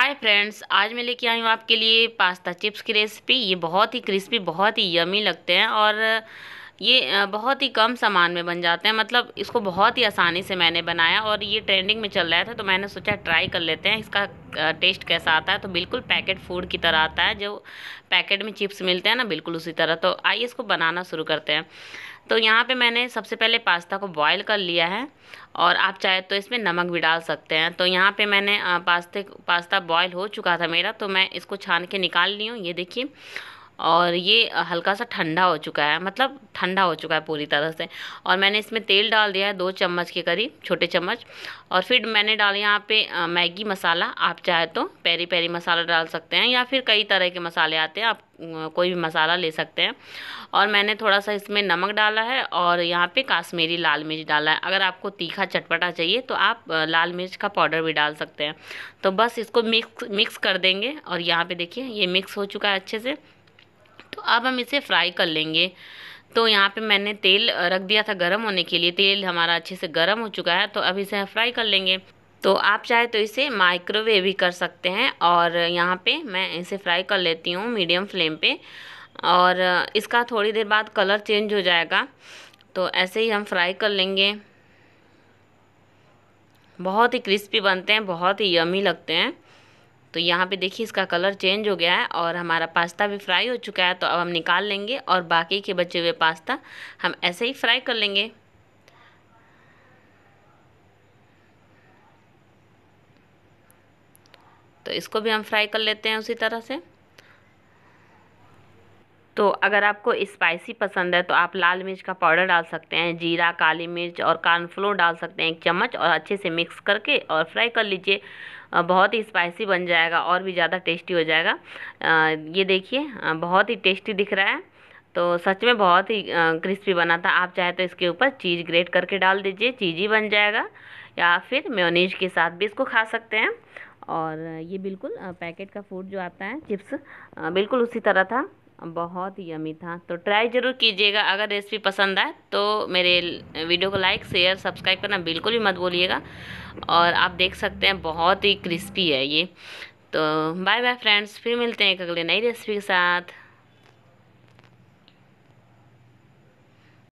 hi friends आज मैं लेके आई हूँ आपके लिए पास्ता चिप्स की रेसिपी ये बहुत ही क्रिस्पी बहुत ही यमी लगते हैं और ये बहुत ही कम सामान में बन जाते हैं मतलब इसको बहुत ही आसानी से मैंने बनाया और ये ट्रेंडिंग में चल रहा था तो मैंने सोचा ट्राई कर लेते हैं इसका टेस्ट कैसा आता है तो बिल्कुल पैकेट फूड की तरह आता है जो पैकेट में चिप्स मिलते हैं ना बिल्कुल उसी तरह तो आइए इसको बनाना शुरू करते हैं तो यहाँ पे मैंने सबसे पहले पास्ता को बॉईल कर लिया है और आप चाहे तो इसमें नमक भी डाल सकते हैं तो यहाँ पे मैंने पास्ते पास्ता बॉईल हो चुका था मेरा तो मैं इसको छान के निकाल ली हूँ ये देखिए और ये हल्का सा ठंडा हो चुका है मतलब ठंडा हो चुका है पूरी तरह से और मैंने इसमें तेल डाल दिया है दो चम्मच के करीब छोटे चम्मच और फिर मैंने डाल यहाँ पे मैगी मसाला आप चाहे तो पेरी पेरी मसाला डाल सकते हैं या फिर कई तरह के मसाले आते हैं आप कोई भी मसाला ले सकते हैं और मैंने थोड़ा सा इसमें नमक डाला है और यहाँ पे काश्मीरी लाल मिर्च डाला है अगर आपको तीखा चटपटा चाहिए तो आप लाल मिर्च का पाउडर भी डाल सकते हैं तो बस इसको मिक्स मिक्स कर देंगे और यहाँ पे देखिए ये मिक्स हो चुका है अच्छे से तो अब हम इसे फ्राई कर लेंगे तो यहाँ पे मैंने तेल रख दिया था गर्म होने के लिए तेल हमारा अच्छे से गर्म हो चुका है तो अब इसे फ्राई कर लेंगे तो आप चाहे तो इसे माइक्रोवेव भी कर सकते हैं और यहाँ पे मैं इसे फ्राई कर लेती हूँ मीडियम फ्लेम पे और इसका थोड़ी देर बाद कलर चेंज हो जाएगा तो ऐसे ही हम फ्राई कर लेंगे बहुत ही क्रिस्पी बनते हैं बहुत ही यमी लगते हैं तो यहाँ पे देखिए इसका कलर चेंज हो गया है और हमारा पास्ता भी फ्राई हो चुका है तो अब हम निकाल लेंगे और बाकी के बचे हुए पास्ता हम ऐसे ही फ्राई कर लेंगे तो इसको भी हम फ्राई कर लेते हैं उसी तरह से तो अगर आपको स्पाइसी पसंद है तो आप लाल मिर्च का पाउडर डाल सकते हैं जीरा काली मिर्च और कॉर्नफ्लोर डाल सकते हैं एक चम्मच और अच्छे से मिक्स करके और फ्राई कर लीजिए बहुत ही स्पाइसी बन जाएगा और भी ज़्यादा टेस्टी हो जाएगा ये देखिए बहुत ही टेस्टी दिख रहा है तो सच में बहुत ही क्रिस्पी बना था आप चाहे तो इसके ऊपर चीज़ ग्रेट करके डाल दीजिए चीज़ ही बन जाएगा या फिर मेयोनीज के साथ भी इसको खा सकते हैं और ये बिल्कुल पैकेट का फूड जो आता है चिप्स बिल्कुल उसी तरह था बहुत यमी था तो ट्राई ज़रूर कीजिएगा अगर रेसिपी पसंद आए तो मेरे वीडियो को लाइक शेयर सब्सक्राइब करना बिल्कुल भी मत बोलिएगा और आप देख सकते हैं बहुत ही क्रिस्पी है ये तो बाय बाय फ्रेंड्स फिर मिलते हैं एक अगले नई रेसिपी के साथ